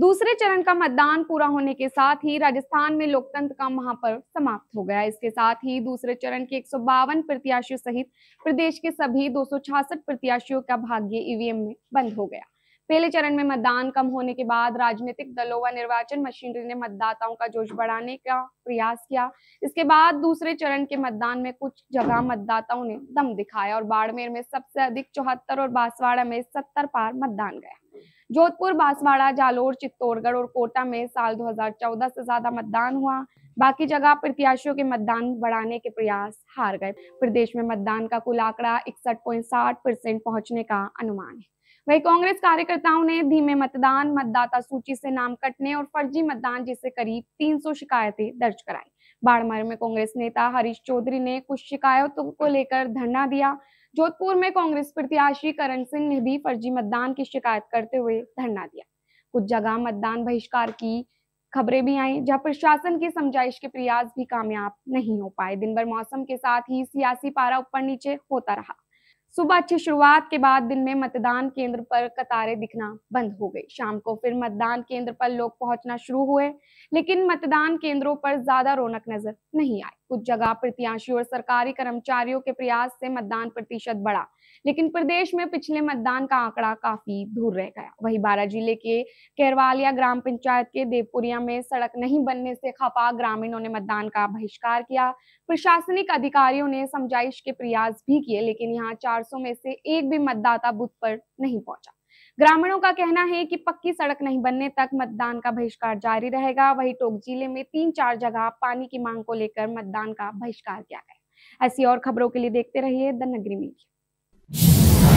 दूसरे चरण का मतदान पूरा होने के साथ ही राजस्थान में लोकतंत्र का महापर्व समाप्त हो गया इसके साथ ही दूसरे चरण के एक प्रत्याशियों सहित प्रदेश के सभी दो प्रत्याशियों का भाग्य ईवीएम में बंद हो गया पहले चरण में मतदान कम होने के बाद राजनीतिक दलों व निर्वाचन मशीनरी ने मतदाताओं का जोश बढ़ाने का प्रयास किया इसके बाद दूसरे चरण के मतदान में कुछ जगह मतदाताओं ने दम दिखाया और बाड़मेर में सबसे अधिक चौहत्तर और बांसवाड़ा में सत्तर पार मतदान गया जोधपुर बांसवाड़ा जालोर चित्तौड़गढ़ और कोटा में साल 2014 से ज्यादा मतदान हुआ बाकी जगह प्रत्याशियों के मतदान बढ़ाने के प्रयास हार गए प्रदेश में मतदान का कुल आंकड़ा इकसठ परसेंट पहुंचने का अनुमान है वही कांग्रेस कार्यकर्ताओं ने धीमे मतदान मतदाता सूची से नाम कटने और फर्जी मतदान जैसे करीब 300 शिकायतें दर्ज कराई बाड़मेर में कांग्रेस नेता हरीश चौधरी ने कुछ शिकायतों को लेकर धरना दिया जोधपुर में कांग्रेस प्रत्याशी करण सिंह ने भी फर्जी मतदान की शिकायत करते हुए धरना दिया कुछ जगह मतदान बहिष्कार की खबरें भी आई जहां प्रशासन की समझाइश के प्रयास भी कामयाब नहीं हो पाए दिन भर मौसम के साथ ही सियासी पारा ऊपर नीचे होता रहा सुबह अच्छी शुरुआत के बाद दिन में मतदान केंद्र पर कतारें दिखना बंद हो गई शाम को फिर मतदान केंद्र पर लोग पहुंचना शुरू हुए लेकिन मतदान केंद्रों पर ज्यादा रौनक नजर नहीं आई कुछ जगह प्रत्याशियों और सरकारी कर्मचारियों के प्रयास से मतदान प्रतिशत बढ़ा लेकिन प्रदेश में पिछले मतदान का आंकड़ा काफी दूर रह गया वही बारा जिले के केरवालिया ग्राम पंचायत के देवपुरिया में सड़क नहीं बनने से खपा ग्रामीणों ने मतदान का बहिष्कार किया प्रशासनिक अधिकारियों ने समझाइश के प्रयास भी किए लेकिन यहाँ चार में से एक भी मतदाता बुथ पर नहीं पहुंचा ग्रामीणों का कहना है कि पक्की सड़क नहीं बनने तक मतदान का बहिष्कार जारी रहेगा वहीं टोक जिले में तीन चार जगह पानी की मांग को लेकर मतदान का बहिष्कार किया गया ऐसी और खबरों के लिए देखते रहिए द नगरी मीडिया